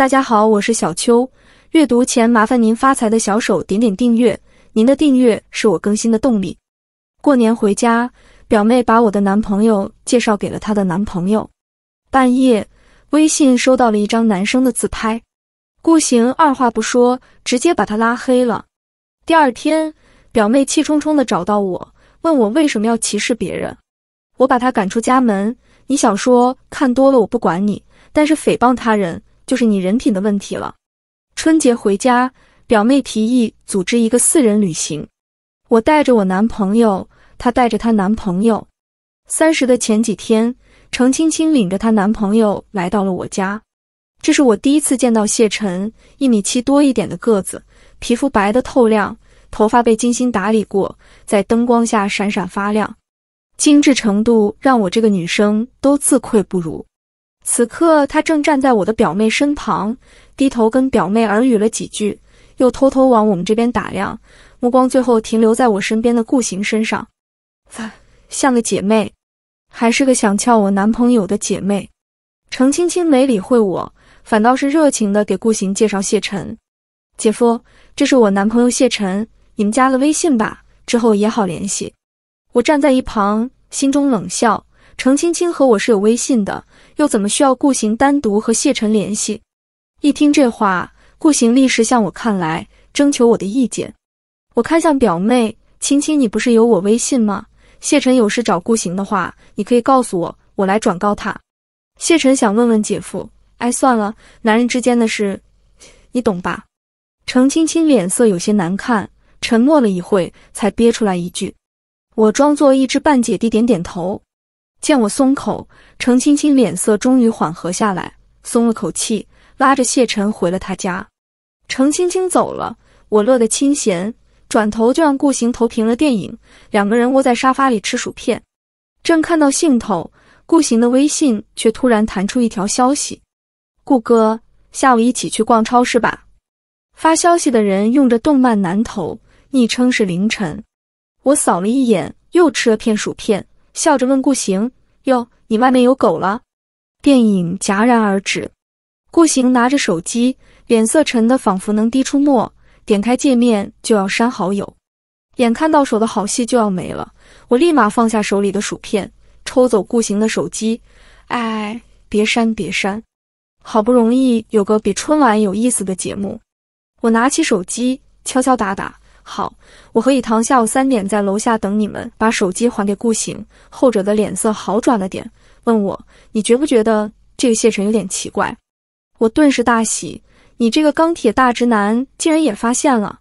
大家好，我是小秋。阅读前麻烦您发财的小手点点订阅，您的订阅是我更新的动力。过年回家，表妹把我的男朋友介绍给了她的男朋友。半夜，微信收到了一张男生的自拍，顾行二话不说，直接把他拉黑了。第二天，表妹气冲冲的找到我，问我为什么要歧视别人。我把他赶出家门。你小说看多了，我不管你，但是诽谤他人。就是你人品的问题了。春节回家，表妹提议组织一个四人旅行，我带着我男朋友，她带着她男朋友。三十的前几天，程青青领着她男朋友来到了我家。这是我第一次见到谢晨，一米七多一点的个子，皮肤白的透亮，头发被精心打理过，在灯光下闪闪发亮，精致程度让我这个女生都自愧不如。此刻，他正站在我的表妹身旁，低头跟表妹耳语了几句，又偷偷往我们这边打量，目光最后停留在我身边的顾行身上。啊，像个姐妹，还是个想撬我男朋友的姐妹。程青青没理会我，反倒是热情的给顾行介绍谢晨：“姐夫，这是我男朋友谢晨，你们加个微信吧，之后也好联系。”我站在一旁，心中冷笑。程青青和我是有微信的，又怎么需要顾行单独和谢晨联系？一听这话，顾行立时向我看来，征求我的意见。我看向表妹青青，你不是有我微信吗？谢晨有事找顾行的话，你可以告诉我，我来转告他。谢晨想问问姐夫，哎，算了，男人之间的事，你懂吧？程青青脸色有些难看，沉默了一会，才憋出来一句。我装作一知半解地点点头。见我松口，程青青脸色终于缓和下来，松了口气，拉着谢晨回了他家。程青青走了，我乐得清闲，转头就让顾行投屏了电影，两个人窝在沙发里吃薯片。正看到兴头，顾行的微信却突然弹出一条消息：“顾哥，下午一起去逛超市吧。”发消息的人用着动漫男头，昵称是凌晨。我扫了一眼，又吃了片薯片。笑着问顾行：“哟，你外面有狗了？”电影戛然而止，顾行拿着手机，脸色沉得仿佛能滴出墨。点开界面就要删好友，眼看到手的好戏就要没了，我立马放下手里的薯片，抽走顾行的手机。哎，别删，别删！好不容易有个比春晚有意思的节目，我拿起手机敲敲打打。好，我和以堂下午三点在楼下等你们。把手机还给顾行，后者的脸色好转了点，问我，你觉不觉得这个谢晨有点奇怪？我顿时大喜，你这个钢铁大直男竟然也发现了。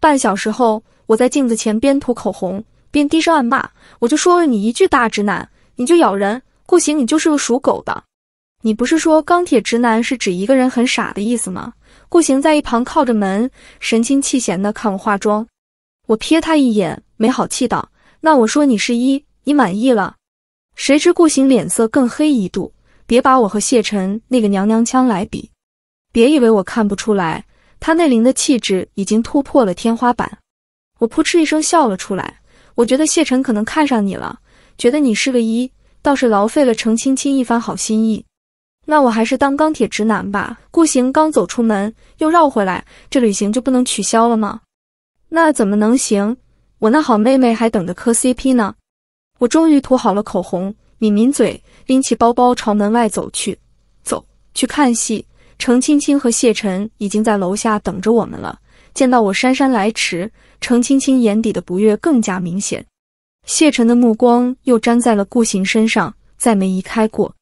半小时后，我在镜子前边涂口红边低声暗骂，我就说了你一句大直男，你就咬人，顾行你就是个属狗的。你不是说钢铁直男是指一个人很傻的意思吗？顾行在一旁靠着门，神清气闲地看我化妆。我瞥他一眼，没好气道：“那我说你是一，你满意了？”谁知顾行脸色更黑一度，别把我和谢晨那个娘娘腔来比，别以为我看不出来，他那灵的气质已经突破了天花板。我扑哧一声笑了出来，我觉得谢晨可能看上你了，觉得你是个一，倒是劳费了程青青一番好心意。那我还是当钢铁直男吧。顾行刚走出门，又绕回来，这旅行就不能取消了吗？那怎么能行？我那好妹妹还等着磕 CP 呢。我终于涂好了口红，抿抿嘴，拎起包包朝门外走去。走，去看戏。程青青和谢晨已经在楼下等着我们了。见到我姗姗来迟，程青青眼底的不悦更加明显。谢晨的目光又粘在了顾行身上，再没移开过。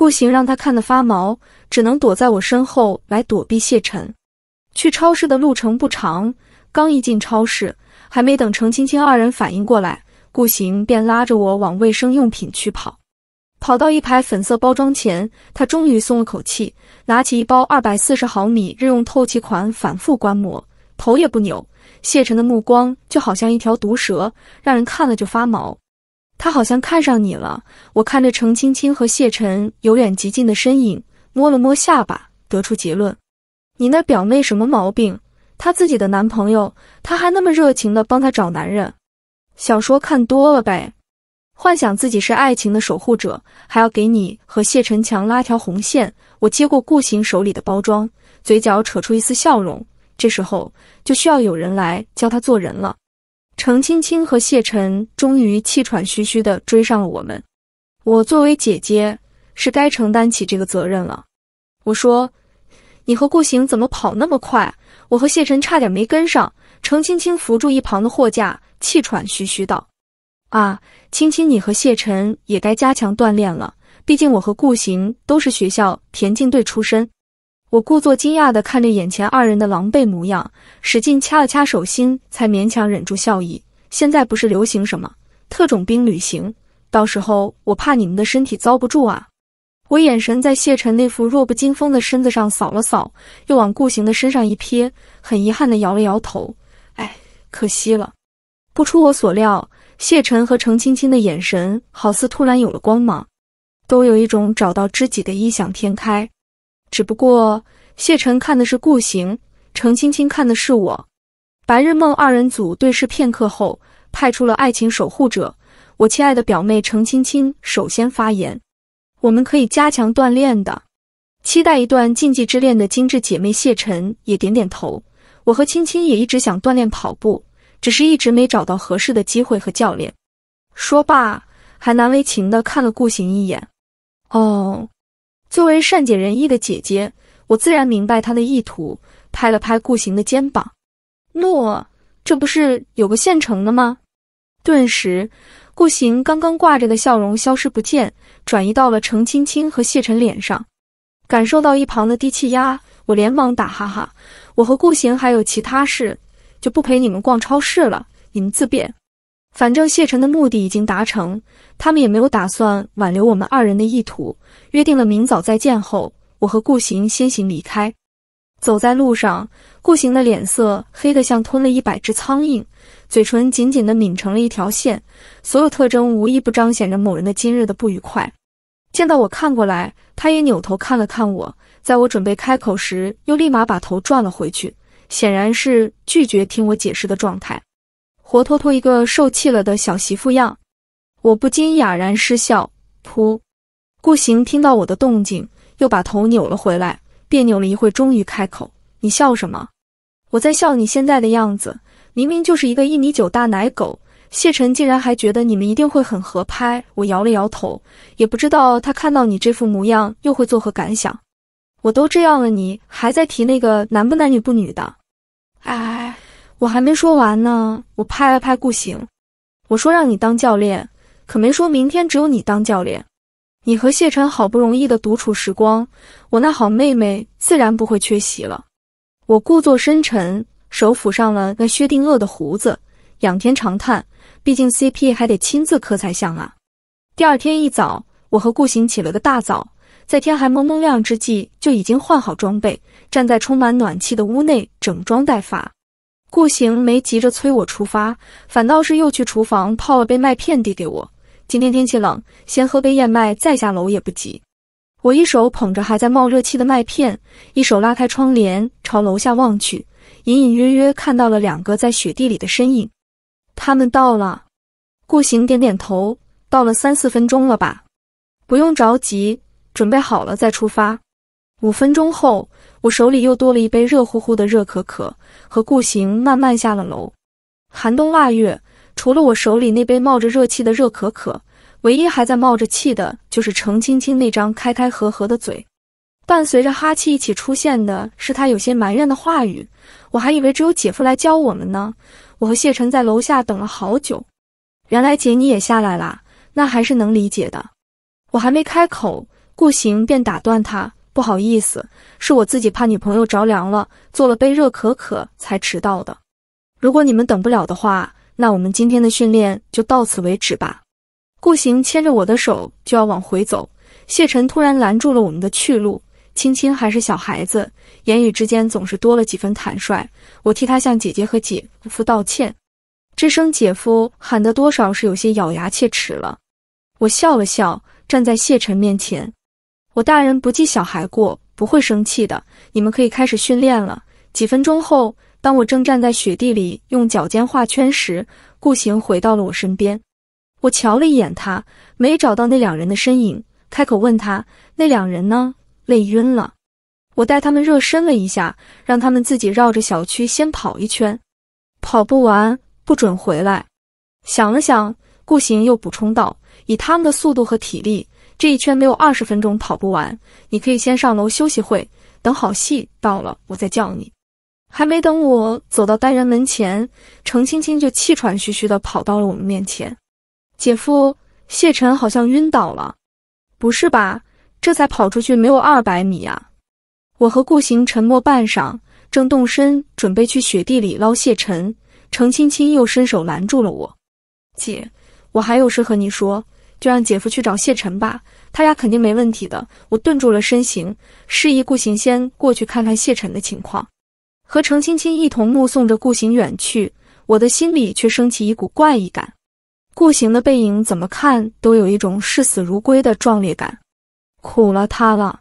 顾行让他看得发毛，只能躲在我身后来躲避谢晨。去超市的路程不长，刚一进超市，还没等程青青二人反应过来，顾行便拉着我往卫生用品区跑。跑到一排粉色包装前，他终于松了口气，拿起一包二百四十毫米日用透气款，反复观摩，头也不扭。谢晨的目光就好像一条毒蛇，让人看了就发毛。他好像看上你了。我看着程青青和谢晨由远及近的身影，摸了摸下巴，得出结论：你那表妹什么毛病？她自己的男朋友，她还那么热情的帮她找男人？小说看多了呗，幻想自己是爱情的守护者，还要给你和谢晨强拉条红线。我接过顾行手里的包装，嘴角扯出一丝笑容。这时候就需要有人来教他做人了。程青青和谢晨终于气喘吁吁地追上了我们。我作为姐姐，是该承担起这个责任了。我说：“你和顾行怎么跑那么快？我和谢晨差点没跟上。”程青青扶住一旁的货架，气喘吁吁道：“啊，青青，你和谢晨也该加强锻炼了。毕竟我和顾行都是学校田径队出身。”我故作惊讶地看着眼前二人的狼狈模样，使劲掐了掐手心，才勉强忍住笑意。现在不是流行什么特种兵旅行，到时候我怕你们的身体遭不住啊！我眼神在谢晨那副弱不禁风的身子上扫了扫，又往顾行的身上一瞥，很遗憾地摇了摇头。哎，可惜了！不出我所料，谢晨和程青青的眼神好似突然有了光芒，都有一种找到知己的异想天开。只不过谢晨看的是顾行，程青青看的是我，白日梦二人组对视片刻后，派出了爱情守护者。我亲爱的表妹程青青首先发言，我们可以加强锻炼的。期待一段禁忌之恋的精致姐妹谢晨也点点头，我和青青也一直想锻炼跑步，只是一直没找到合适的机会和教练。说罢，还难为情地看了顾行一眼。哦。作为善解人意的姐姐，我自然明白他的意图，拍了拍顾行的肩膀。诺，这不是有个现成的吗？顿时，顾行刚刚挂着的笑容消失不见，转移到了程青青和谢晨脸上。感受到一旁的低气压，我连忙打哈哈。我和顾行还有其他事，就不陪你们逛超市了，你们自便。反正谢晨的目的已经达成，他们也没有打算挽留我们二人的意图。约定了明早再见后，我和顾行先行离开。走在路上，顾行的脸色黑得像吞了一百只苍蝇，嘴唇紧紧的抿成了一条线，所有特征无一不彰显着某人的今日的不愉快。见到我看过来，他也扭头看了看我，在我准备开口时，又立马把头转了回去，显然是拒绝听我解释的状态。活脱脱一个受气了的小媳妇样，我不禁哑然失笑。噗！顾行听到我的动静，又把头扭了回来，别扭了一会，终于开口：“你笑什么？我在笑你现在的样子，明明就是一个一米九大奶狗，谢晨竟然还觉得你们一定会很合拍。”我摇了摇头，也不知道他看到你这副模样又会作何感想。我都这样了，你还在提那个男不男女不女的，哎。我还没说完呢，我拍了拍顾行，我说让你当教练，可没说明天只有你当教练。你和谢晨好不容易的独处时光，我那好妹妹自然不会缺席了。我故作深沉，手抚上了那薛定谔的胡子，仰天长叹。毕竟 CP 还得亲自磕才像啊。第二天一早，我和顾行起了个大早，在天还蒙蒙亮之际，就已经换好装备，站在充满暖气的屋内，整装待发。顾行没急着催我出发，反倒是又去厨房泡了杯麦片递给我。今天天气冷，先喝杯燕麦，再下楼也不急。我一手捧着还在冒热气的麦片，一手拉开窗帘朝楼下望去，隐隐约约看到了两个在雪地里的身影。他们到了。顾行点点头，到了三四分钟了吧？不用着急，准备好了再出发。五分钟后。我手里又多了一杯热乎乎的热可可，和顾行慢慢下了楼。寒冬腊月，除了我手里那杯冒着热气的热可可，唯一还在冒着气的就是程青青那张开开合合的嘴。伴随着哈气一起出现的是他有些埋怨的话语。我还以为只有姐夫来教我们呢。我和谢晨在楼下等了好久，原来姐你也下来啦，那还是能理解的。我还没开口，顾行便打断他。不好意思，是我自己怕女朋友着凉了，做了杯热可可才迟到的。如果你们等不了的话，那我们今天的训练就到此为止吧。顾行牵着我的手就要往回走，谢晨突然拦住了我们的去路。青青还是小孩子，言语之间总是多了几分坦率。我替他向姐姐和姐夫道歉。这声姐夫喊得多少是有些咬牙切齿了。我笑了笑，站在谢晨面前。我大人不计小孩过，不会生气的。你们可以开始训练了。几分钟后，当我正站在雪地里用脚尖画圈时，顾行回到了我身边。我瞧了一眼他，没找到那两人的身影，开口问他：“那两人呢？累晕了？”我带他们热身了一下，让他们自己绕着小区先跑一圈，跑不完不准回来。想了想，顾行又补充道：“以他们的速度和体力。”这一圈没有二十分钟跑不完，你可以先上楼休息会，等好戏到了我再叫你。还没等我走到单元门前，程青青就气喘吁吁的跑到了我们面前。姐夫谢晨好像晕倒了，不是吧？这才跑出去没有二百米啊！我和顾行沉默半晌，正动身准备去雪地里捞谢晨，程青青又伸手拦住了我。姐，我还有事和你说。就让姐夫去找谢晨吧，他俩肯定没问题的。我顿住了身形，示意顾行先过去看看谢晨的情况，和程青青一同目送着顾行远去。我的心里却升起一股怪异感，顾行的背影怎么看都有一种视死如归的壮烈感，苦了他了。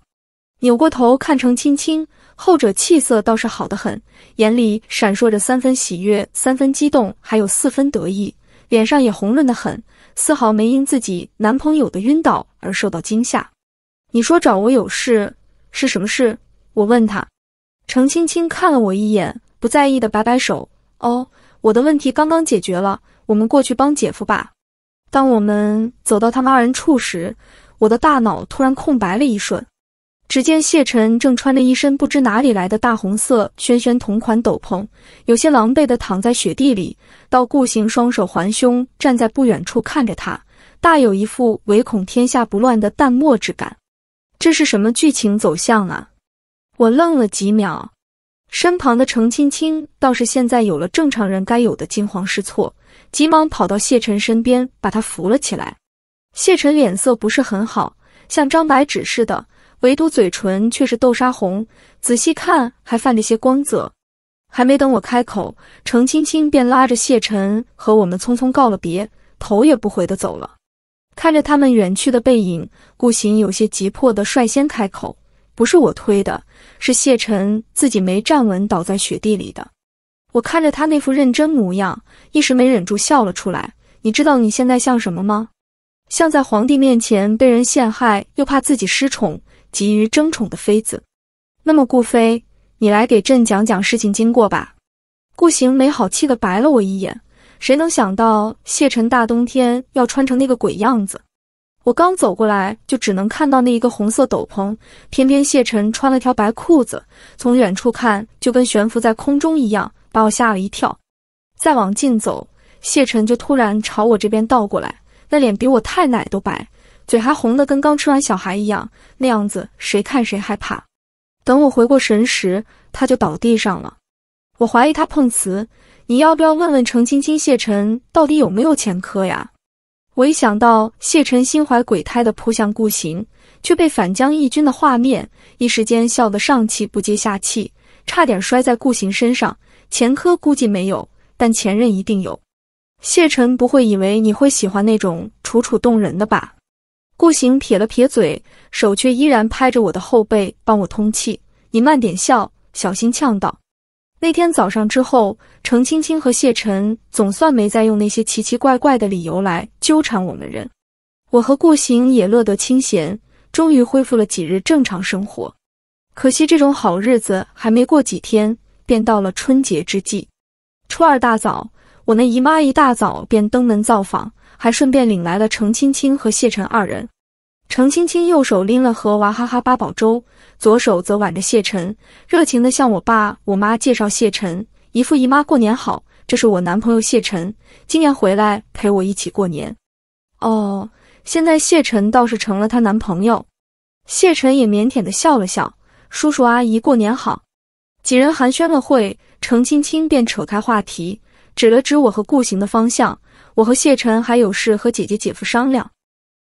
扭过头看程青青，后者气色倒是好的很，眼里闪烁着三分喜悦、三分激动，还有四分得意，脸上也红润的很。丝毫没因自己男朋友的晕倒而受到惊吓。你说找我有事是什么事？我问他。程青青看了我一眼，不在意的摆摆手。哦，我的问题刚刚解决了，我们过去帮姐夫吧。当我们走到他们二人处时，我的大脑突然空白了一瞬。只见谢晨正穿着一身不知哪里来的大红色轩轩同款斗篷，有些狼狈的躺在雪地里。到顾行双手环胸站在不远处看着他，大有一副唯恐天下不乱的淡漠之感。这是什么剧情走向啊？我愣了几秒。身旁的程青青倒是现在有了正常人该有的惊慌失措，急忙跑到谢晨身边把他扶了起来。谢晨脸色不是很好，像张白纸似的。唯独嘴唇却是豆沙红，仔细看还泛着些光泽。还没等我开口，程青青便拉着谢晨和我们匆匆告了别，头也不回的走了。看着他们远去的背影，顾行有些急迫的率先开口：“不是我推的，是谢晨自己没站稳，倒在雪地里的。”我看着他那副认真模样，一时没忍住笑了出来。你知道你现在像什么吗？像在皇帝面前被人陷害，又怕自己失宠。急于争宠的妃子，那么顾妃，你来给朕讲讲事情经过吧。顾行没好气的白了我一眼。谁能想到谢晨大冬天要穿成那个鬼样子？我刚走过来就只能看到那一个红色斗篷，偏偏谢晨穿了条白裤子，从远处看就跟悬浮在空中一样，把我吓了一跳。再往近走，谢晨就突然朝我这边倒过来，那脸比我太奶都白。嘴还红的跟刚吃完小孩一样，那样子谁看谁害怕。等我回过神时，他就倒地上了。我怀疑他碰瓷，你要不要问问程青青、谢晨到底有没有前科呀？我一想到谢晨心怀鬼胎的扑向顾行，却被反将一军的画面，一时间笑得上气不接下气，差点摔在顾行身上。前科估计没有，但前任一定有。谢晨不会以为你会喜欢那种楚楚动人的吧？顾行撇了撇嘴，手却依然拍着我的后背，帮我通气。你慢点笑，小心呛到。那天早上之后，程青青和谢晨总算没再用那些奇奇怪怪的理由来纠缠我们人。我和顾行也乐得清闲，终于恢复了几日正常生活。可惜这种好日子还没过几天，便到了春节之际。初二大早，我那姨妈一大早便登门造访。还顺便领来了程青青和谢晨二人。程青青右手拎了盒娃哈哈八宝粥，左手则挽着谢晨，热情地向我爸我妈介绍谢晨：“姨父姨妈过年好，这是我男朋友谢晨，今年回来陪我一起过年。”哦，现在谢晨倒是成了她男朋友。谢晨也腼腆地笑了笑：“叔叔阿姨过年好。”几人寒暄了会，程青青便扯开话题，指了指我和顾行的方向。我和谢晨还有事和姐姐姐夫商量，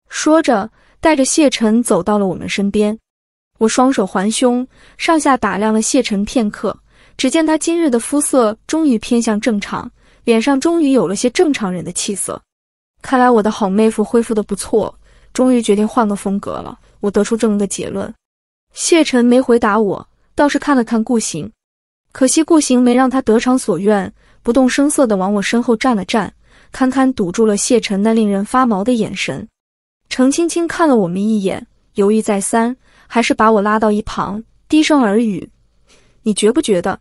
说着带着谢晨走到了我们身边。我双手环胸，上下打量了谢晨片刻，只见他今日的肤色终于偏向正常，脸上终于有了些正常人的气色。看来我的好妹夫恢复的不错，终于决定换个风格了。我得出这么个结论。谢晨没回答我，倒是看了看顾行，可惜顾行没让他得偿所愿，不动声色的往我身后站了站。堪堪堵住了谢晨那令人发毛的眼神。程青青看了我们一眼，犹豫再三，还是把我拉到一旁，低声耳语：“你觉不觉得？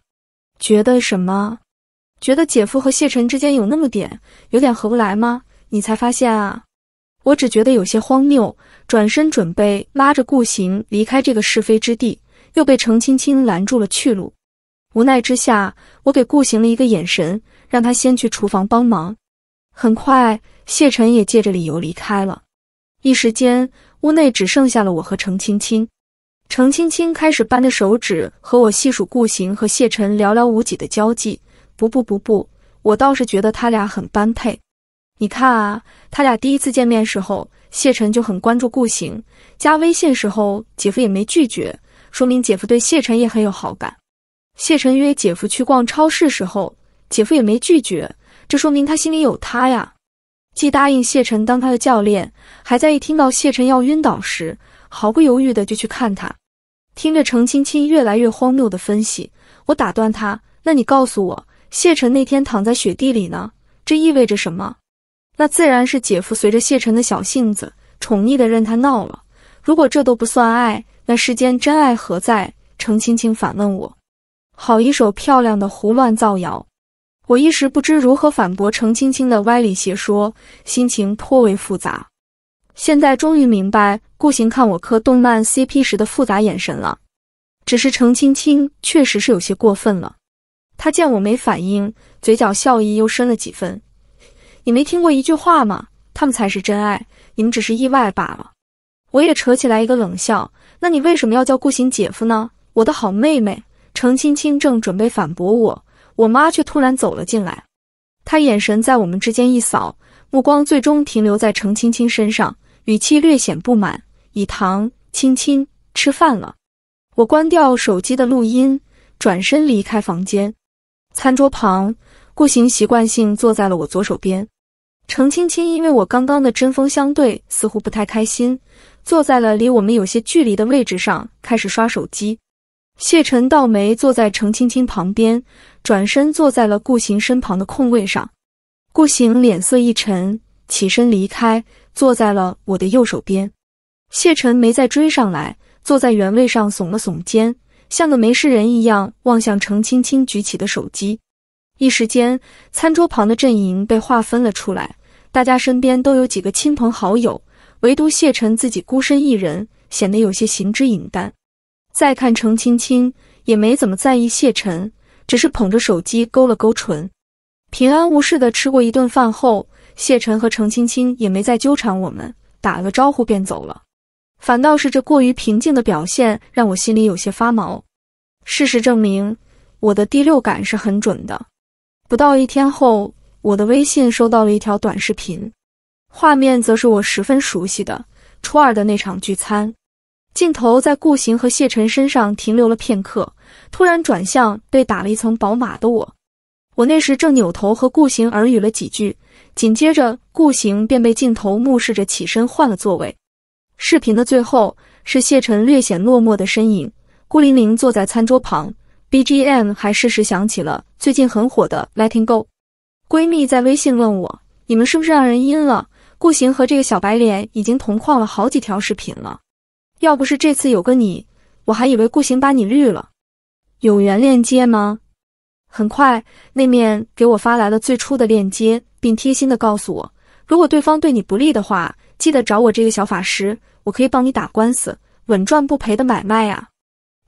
觉得什么？觉得姐夫和谢晨之间有那么点，有点合不来吗？你才发现啊？”我只觉得有些荒谬，转身准备拉着顾行离开这个是非之地，又被程青青拦住了去路。无奈之下，我给顾行了一个眼神，让他先去厨房帮忙。很快，谢晨也借着理由离开了。一时间，屋内只剩下了我和程青青。程青青开始扳着手指和我细数顾行和谢晨寥寥无几的交际。不不不不，我倒是觉得他俩很般配。你看啊，他俩第一次见面时候，谢晨就很关注顾行，加微信时候姐夫也没拒绝，说明姐夫对谢晨也很有好感。谢晨约姐夫去逛超市时候，姐夫也没拒绝。这说明他心里有她呀，既答应谢晨当他的教练，还在一听到谢晨要晕倒时，毫不犹豫的就去看他。听着程青青越来越荒谬的分析，我打断他：“那你告诉我，谢晨那天躺在雪地里呢，这意味着什么？”那自然是姐夫随着谢晨的小性子，宠溺的任他闹了。如果这都不算爱，那世间真爱何在？程青青反问我：“好一首漂亮的胡乱造谣。”我一时不知如何反驳程青青的歪理邪说，心情颇为复杂。现在终于明白顾行看我磕动漫 CP 时的复杂眼神了。只是程青青确实是有些过分了。他见我没反应，嘴角笑意又深了几分。你没听过一句话吗？他们才是真爱，你们只是意外罢了。我也扯起来一个冷笑。那你为什么要叫顾行姐夫呢？我的好妹妹。程青青正准备反驳我。我妈却突然走了进来，她眼神在我们之间一扫，目光最终停留在程青青身上，语气略显不满：“以唐，青青，吃饭了。”我关掉手机的录音，转身离开房间。餐桌旁，顾行习惯性坐在了我左手边。程青青因为我刚刚的针锋相对，似乎不太开心，坐在了离我们有些距离的位置上，开始刷手机。谢晨倒没坐在程青青旁边，转身坐在了顾行身旁的空位上。顾行脸色一沉，起身离开，坐在了我的右手边。谢晨没再追上来，坐在原位上耸了耸肩，像个没事人一样望向程青青举起的手机。一时间，餐桌旁的阵营被划分了出来，大家身边都有几个亲朋好友，唯独谢晨自己孤身一人，显得有些形之影淡。再看程青青，也没怎么在意谢晨，只是捧着手机勾了勾唇。平安无事的吃过一顿饭后，谢晨和程青青也没再纠缠我们，打了招呼便走了。反倒是这过于平静的表现，让我心里有些发毛。事实证明，我的第六感是很准的。不到一天后，我的微信收到了一条短视频，画面则是我十分熟悉的初二的那场聚餐。镜头在顾行和谢晨身上停留了片刻，突然转向被打了一层宝马的我。我那时正扭头和顾行耳语了几句，紧接着顾行便被镜头目视着起身换了座位。视频的最后是谢晨略显落寞的身影，孤零零坐在餐桌旁。BGM 还适时响起了最近很火的《Letting Go》。闺蜜在微信问我：“你们是不是让人阴了？”顾行和这个小白脸已经同框了好几条视频了。要不是这次有个你，我还以为顾行把你绿了。有缘链接吗？很快，那面给我发来了最初的链接，并贴心的告诉我，如果对方对你不利的话，记得找我这个小法师，我可以帮你打官司，稳赚不赔的买卖啊！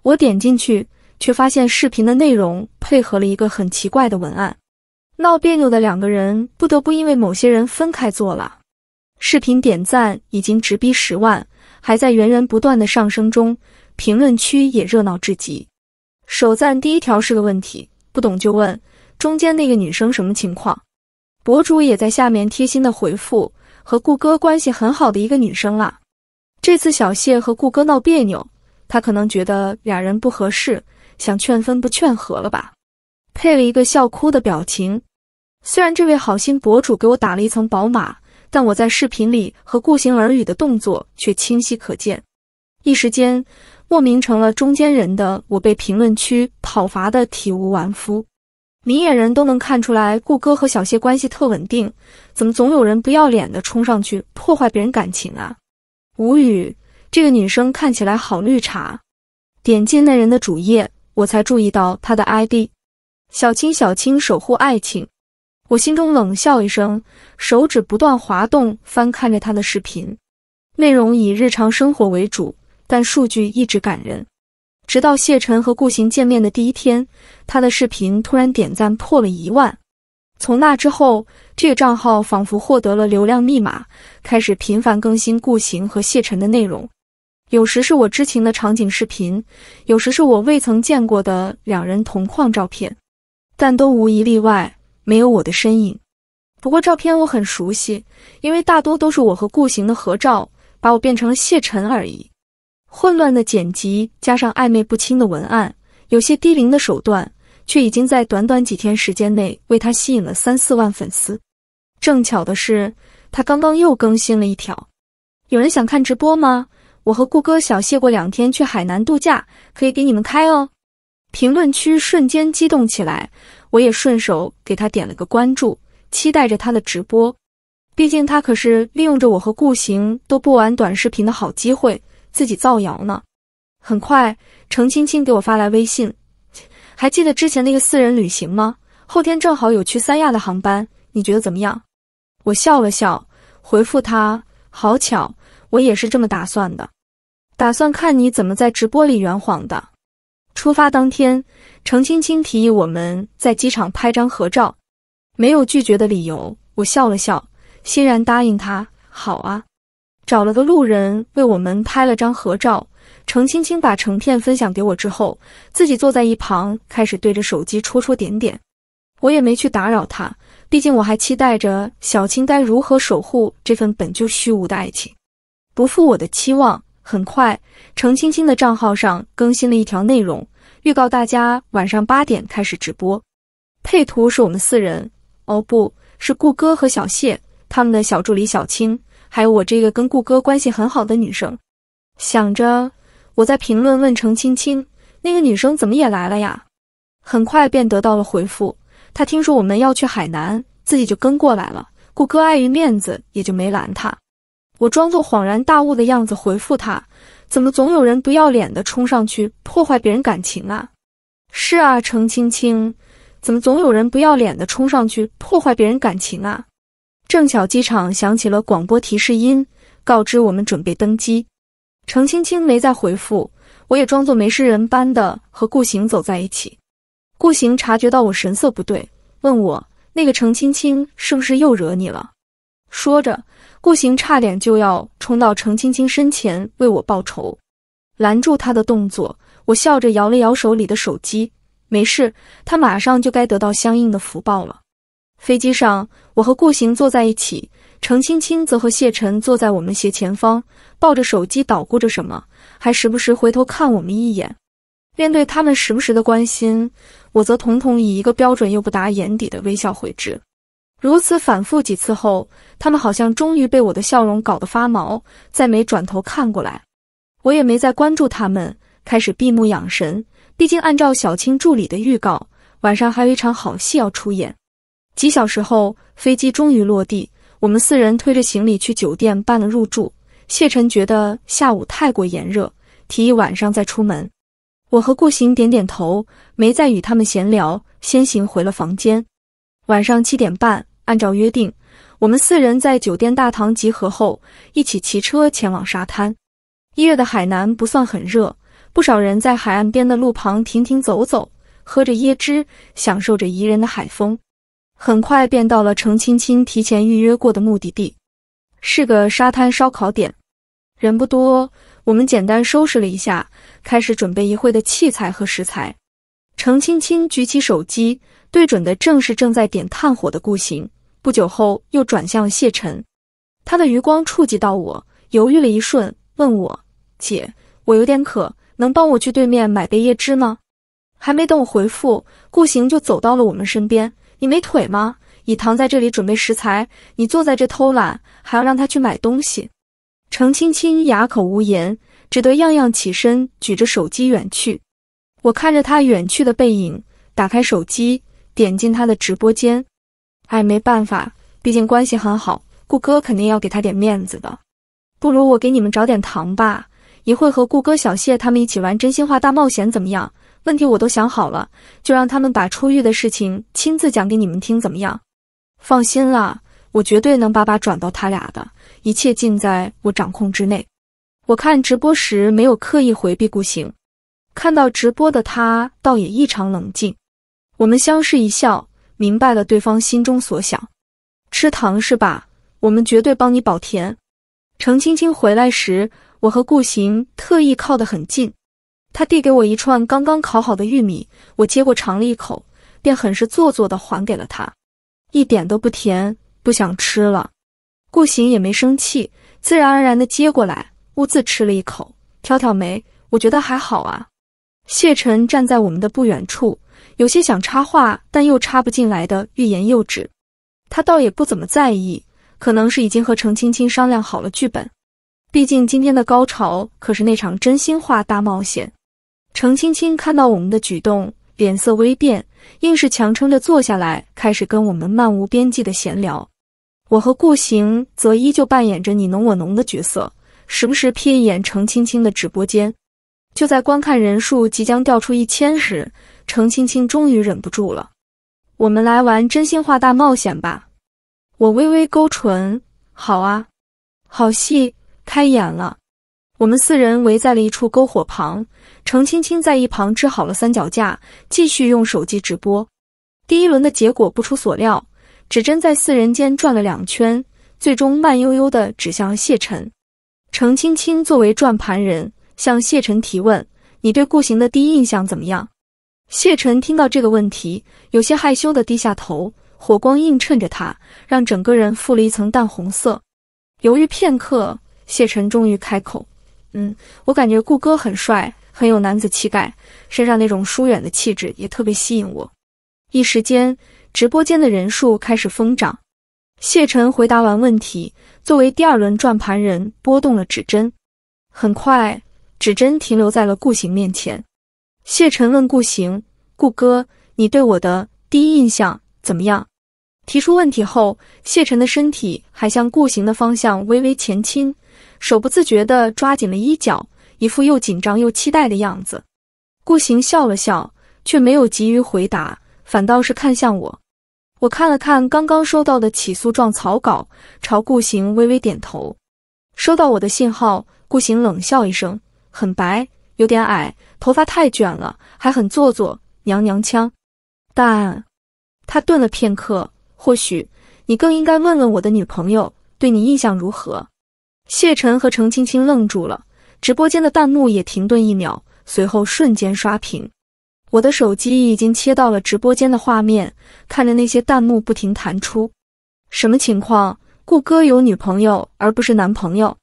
我点进去，却发现视频的内容配合了一个很奇怪的文案，闹别扭的两个人不得不因为某些人分开做了。视频点赞已经直逼十万。还在源源不断的上升中，评论区也热闹至极。首赞第一条是个问题，不懂就问。中间那个女生什么情况？博主也在下面贴心的回复，和顾哥关系很好的一个女生啦。这次小谢和顾哥闹别扭，他可能觉得俩人不合适，想劝分不劝和了吧？配了一个笑哭的表情。虽然这位好心博主给我打了一层宝马。但我在视频里和顾行耳语的动作却清晰可见，一时间莫名成了中间人的我被评论区讨伐的体无完肤，明眼人都能看出来顾哥和小谢关系特稳定，怎么总有人不要脸的冲上去破坏别人感情啊？无语，这个女生看起来好绿茶。点进那人的主页，我才注意到她的 ID：小青小青守护爱情。我心中冷笑一声，手指不断滑动，翻看着他的视频。内容以日常生活为主，但数据一直感人。直到谢晨和顾行见面的第一天，他的视频突然点赞破了一万。从那之后，这个账号仿佛获得了流量密码，开始频繁更新顾行和谢晨的内容。有时是我知情的场景视频，有时是我未曾见过的两人同框照片，但都无一例外。没有我的身影，不过照片我很熟悉，因为大多都是我和顾行的合照，把我变成了谢尘而已。混乱的剪辑加上暧昧不清的文案，有些低龄的手段，却已经在短短几天时间内为他吸引了三四万粉丝。正巧的是，他刚刚又更新了一条：有人想看直播吗？我和顾哥小谢过两天去海南度假，可以给你们开哦。评论区瞬间激动起来，我也顺手给他点了个关注，期待着他的直播。毕竟他可是利用着我和顾行都不玩短视频的好机会，自己造谣呢。很快，程青青给我发来微信，还记得之前那个私人旅行吗？后天正好有去三亚的航班，你觉得怎么样？我笑了笑，回复他：好巧，我也是这么打算的，打算看你怎么在直播里圆谎的。出发当天，程青青提议我们在机场拍张合照，没有拒绝的理由，我笑了笑，欣然答应他。好啊，找了个路人为我们拍了张合照，程青青把成片分享给我之后，自己坐在一旁开始对着手机戳戳点点，我也没去打扰他，毕竟我还期待着小青该如何守护这份本就虚无的爱情，不负我的期望。很快，程青青的账号上更新了一条内容，预告大家晚上八点开始直播。配图是我们四人，哦，不是顾哥和小谢，他们的小助理小青，还有我这个跟顾哥关系很好的女生。想着我在评论问程青青，那个女生怎么也来了呀？很快便得到了回复，她听说我们要去海南，自己就跟过来了。顾哥碍于面子，也就没拦她。我装作恍然大悟的样子回复他：“怎么总有人不要脸的冲上去破坏别人感情啊？”“是啊，程青青，怎么总有人不要脸的冲上去破坏别人感情啊？”正巧机场响起了广播提示音，告知我们准备登机。程青青没再回复，我也装作没事人般的和顾行走在一起。顾行察觉到我神色不对，问我：“那个程青青是不是又惹你了？”说着。顾行差点就要冲到程青青身前为我报仇，拦住他的动作，我笑着摇了摇手里的手机，没事，他马上就该得到相应的福报了。飞机上，我和顾行坐在一起，程青青则和谢晨坐在我们斜前方，抱着手机捣鼓着什么，还时不时回头看我们一眼。面对他们时不时的关心，我则统统以一个标准又不达眼底的微笑回之。如此反复几次后，他们好像终于被我的笑容搞得发毛，再没转头看过来。我也没再关注他们，开始闭目养神。毕竟按照小青助理的预告，晚上还有一场好戏要出演。几小时后，飞机终于落地，我们四人推着行李去酒店办了入住。谢晨觉得下午太过炎热，提议晚上再出门。我和顾行点点头，没再与他们闲聊，先行回了房间。晚上七点半。按照约定，我们四人在酒店大堂集合后，一起骑车前往沙滩。一月的海南不算很热，不少人在海岸边的路旁停停走走，喝着椰汁，享受着宜人的海风。很快便到了程青青提前预约过的目的地，是个沙滩烧烤点，人不多。我们简单收拾了一下，开始准备一会的器材和食材。程青青举起手机，对准的正是正在点炭火的顾行。不久后，又转向谢晨。他的余光触及到我，犹豫了一瞬，问我：“姐，我有点渴，能帮我去对面买杯椰汁吗？”还没等我回复，顾行就走到了我们身边：“你没腿吗？你躺在这里准备食材，你坐在这偷懒，还要让他去买东西？”程青青哑口无言，只得样样起身，举着手机远去。我看着他远去的背影，打开手机，点进他的直播间。哎，没办法，毕竟关系很好，顾哥肯定要给他点面子的。不如我给你们找点糖吧，一会和顾哥、小谢他们一起玩真心话大冒险，怎么样？问题我都想好了，就让他们把出狱的事情亲自讲给你们听，怎么样？放心啦，我绝对能把把转到他俩的，一切尽在我掌控之内。我看直播时没有刻意回避顾行。看到直播的他倒也异常冷静，我们相视一笑，明白了对方心中所想。吃糖是吧？我们绝对帮你保甜。程青青回来时，我和顾行特意靠得很近。他递给我一串刚刚烤好的玉米，我接过尝了一口，便很是做作的还给了他，一点都不甜，不想吃了。顾行也没生气，自然而然的接过来，兀自吃了一口，挑挑眉，我觉得还好啊。谢晨站在我们的不远处，有些想插话，但又插不进来的欲言又止。他倒也不怎么在意，可能是已经和程青青商量好了剧本。毕竟今天的高潮可是那场真心话大冒险。程青青看到我们的举动，脸色微变，硬是强撑着坐下来，开始跟我们漫无边际的闲聊。我和顾行则依旧扮演着你侬我侬的角色，时不时瞥一眼程青青的直播间。就在观看人数即将掉出一千时，程青青终于忍不住了：“我们来玩真心话大冒险吧！”我微微勾唇：“好啊，好戏开演了。”我们四人围在了一处篝火旁，程青青在一旁支好了三脚架，继续用手机直播。第一轮的结果不出所料，指针在四人间转了两圈，最终慢悠悠地指向了谢晨。程青青作为转盘人。向谢晨提问：“你对顾行的第一印象怎么样？”谢晨听到这个问题，有些害羞地低下头，火光映衬着他，让整个人覆了一层淡红色。犹豫片刻，谢晨终于开口：“嗯，我感觉顾哥很帅，很有男子气概，身上那种疏远的气质也特别吸引我。”一时间，直播间的人数开始疯涨。谢晨回答完问题，作为第二轮转盘人，拨动了指针，很快。指针停留在了顾行面前，谢晨问顾行：“顾哥，你对我的第一印象怎么样？”提出问题后，谢晨的身体还向顾行的方向微微前倾，手不自觉地抓紧了衣角，一副又紧张又期待的样子。顾行笑了笑，却没有急于回答，反倒是看向我。我看了看刚刚收到的起诉状草稿，朝顾行微微点头。收到我的信号，顾行冷笑一声。很白，有点矮，头发太卷了，还很做作，娘娘腔。但，他顿了片刻，或许你更应该问问我的女朋友对你印象如何。谢晨和程青青愣住了，直播间的弹幕也停顿一秒，随后瞬间刷屏。我的手机已经切到了直播间的画面，看着那些弹幕不停弹出，什么情况？顾哥有女朋友而不是男朋友？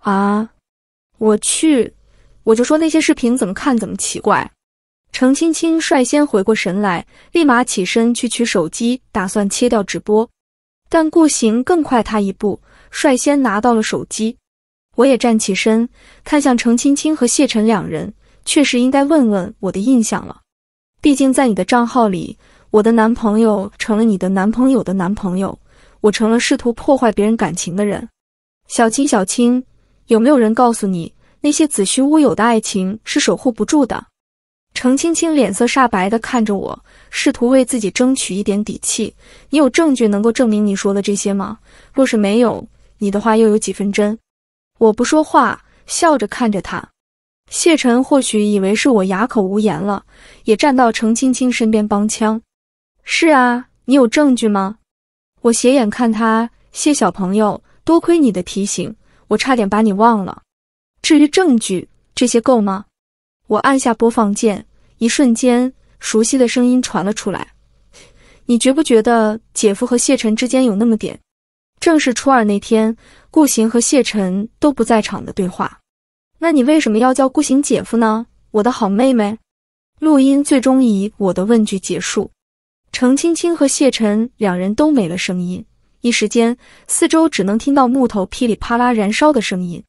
啊，我去！我就说那些视频怎么看怎么奇怪。程青青率先回过神来，立马起身去取手机，打算切掉直播。但顾行更快他一步，率先拿到了手机。我也站起身，看向程青青和谢晨两人，确实应该问问我的印象了。毕竟在你的账号里，我的男朋友成了你的男朋友的男朋友，我成了试图破坏别人感情的人。小青，小青，有没有人告诉你？那些子虚乌有的爱情是守护不住的。程青青脸色煞白地看着我，试图为自己争取一点底气。你有证据能够证明你说的这些吗？若是没有，你的话又有几分真？我不说话，笑着看着他。谢晨或许以为是我哑口无言了，也站到程青青身边帮腔。是啊，你有证据吗？我斜眼看他，谢小朋友，多亏你的提醒，我差点把你忘了。至于证据，这些够吗？我按下播放键，一瞬间，熟悉的声音传了出来。你觉不觉得姐夫和谢晨之间有那么点？正是初二那天，顾行和谢晨都不在场的对话。那你为什么要叫顾行姐夫呢？我的好妹妹。录音最终以我的问句结束。程青青和谢晨两人都没了声音，一时间，四周只能听到木头噼里啪啦燃烧的声音。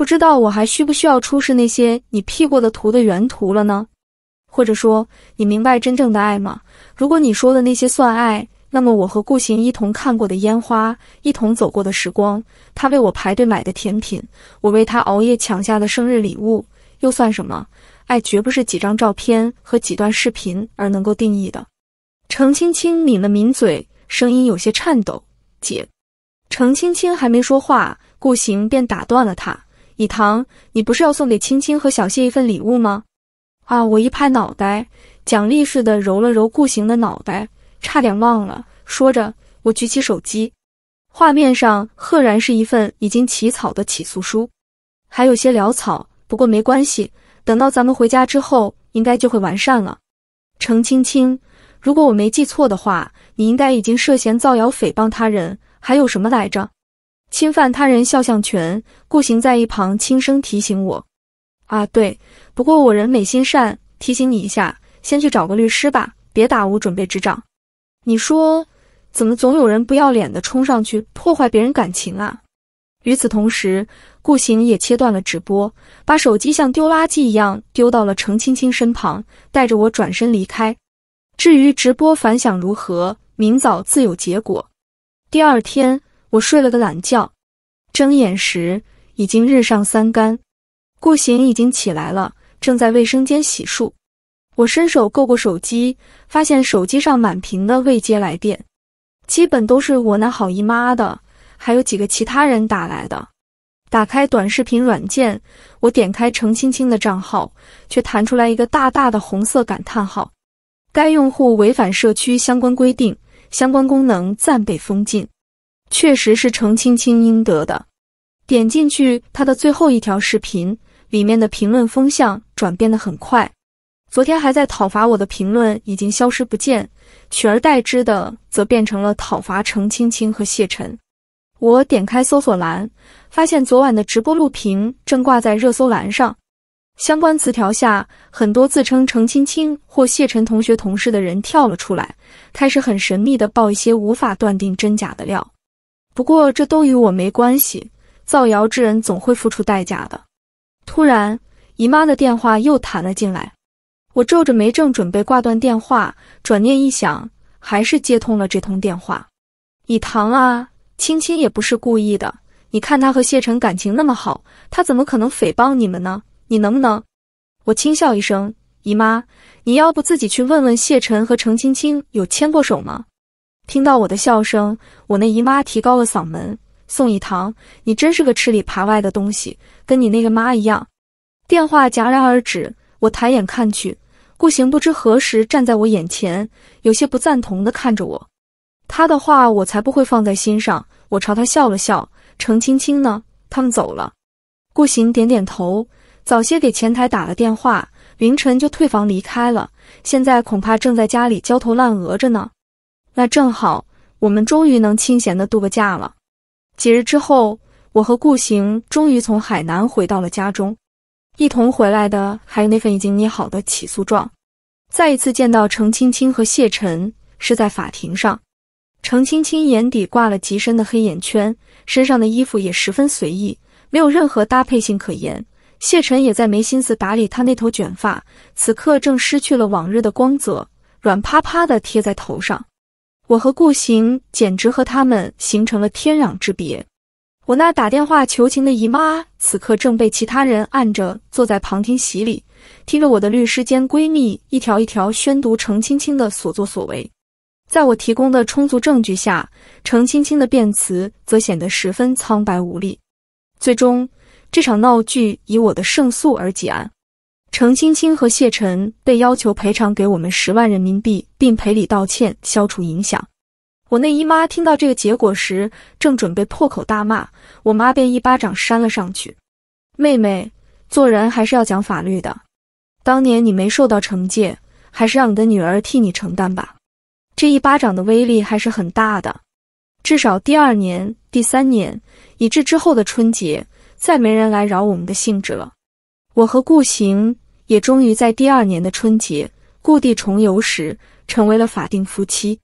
不知道我还需不需要出示那些你 P 过的图的原图了呢？或者说，你明白真正的爱吗？如果你说的那些算爱，那么我和顾行一同看过的烟花，一同走过的时光，他为我排队买的甜品，我为他熬夜抢下的生日礼物，又算什么？爱绝不是几张照片和几段视频而能够定义的。程青青抿了抿嘴，声音有些颤抖：“姐。”程青青还没说话，顾行便打断了她。李唐，你不是要送给青青和小谢一份礼物吗？啊，我一拍脑袋，奖励似的揉了揉顾行的脑袋，差点忘了。说着，我举起手机，画面上赫然是一份已经起草的起诉书，还有些潦草，不过没关系，等到咱们回家之后，应该就会完善了。程青青，如果我没记错的话，你应该已经涉嫌造谣诽谤他人，还有什么来着？侵犯他人肖像权，顾行在一旁轻声提醒我：“啊，对，不过我人美心善，提醒你一下，先去找个律师吧，别打无准备之仗。”你说怎么总有人不要脸的冲上去破坏别人感情啊？与此同时，顾行也切断了直播，把手机像丢垃圾一样丢到了程青青身旁，带着我转身离开。至于直播反响如何，明早自有结果。第二天。我睡了个懒觉，睁眼时已经日上三竿。顾行已经起来了，正在卫生间洗漱。我伸手够过手机，发现手机上满屏的未接来电，基本都是我那好姨妈的，还有几个其他人打来的。打开短视频软件，我点开程青青的账号，却弹出来一个大大的红色感叹号。该用户违反社区相关规定，相关功能暂被封禁。确实是程青青应得的。点进去她的最后一条视频，里面的评论风向转变得很快。昨天还在讨伐我的评论已经消失不见，取而代之的则变成了讨伐程青青和谢晨。我点开搜索栏，发现昨晚的直播录屏正挂在热搜栏上，相关词条下很多自称程青青或谢晨同学、同事的人跳了出来，开始很神秘的爆一些无法断定真假的料。不过这都与我没关系，造谣之人总会付出代价的。突然，姨妈的电话又弹了进来，我皱着眉正准备挂断电话，转念一想，还是接通了这通电话。以棠啊，青青也不是故意的，你看他和谢晨感情那么好，他怎么可能诽谤你们呢？你能不能？我轻笑一声，姨妈，你要不自己去问问谢晨和程青青有牵过手吗？听到我的笑声，我那姨妈提高了嗓门：“宋以棠，你真是个吃里扒外的东西，跟你那个妈一样。”电话戛然而止，我抬眼看去，顾行不知何时站在我眼前，有些不赞同的看着我。他的话我才不会放在心上。我朝他笑了笑。程青青呢？他们走了。顾行点点头，早些给前台打了电话，凌晨就退房离开了，现在恐怕正在家里焦头烂额着呢。那正好，我们终于能清闲的度个假了。几日之后，我和顾行终于从海南回到了家中，一同回来的还有那份已经拟好的起诉状。再一次见到程青青和谢晨是在法庭上。程青青眼底挂了极深的黑眼圈，身上的衣服也十分随意，没有任何搭配性可言。谢晨也在没心思打理他那头卷发，此刻正失去了往日的光泽，软趴趴的贴在头上。我和顾行简直和他们形成了天壤之别。我那打电话求情的姨妈此刻正被其他人按着坐在旁听席里，听着我的律师兼闺蜜一条一条宣读程青青的所作所为。在我提供的充足证据下，程青青的辩词则显得十分苍白无力。最终，这场闹剧以我的胜诉而结案。程青青和谢晨被要求赔偿给我们十万人民币，并赔礼道歉，消除影响。我那姨妈听到这个结果时，正准备破口大骂，我妈便一巴掌扇了上去。妹妹，做人还是要讲法律的。当年你没受到惩戒，还是让你的女儿替你承担吧。这一巴掌的威力还是很大的，至少第二年、第三年，以至之后的春节，再没人来扰我们的兴致了。我和顾行也终于在第二年的春节故地重游时，成为了法定夫妻。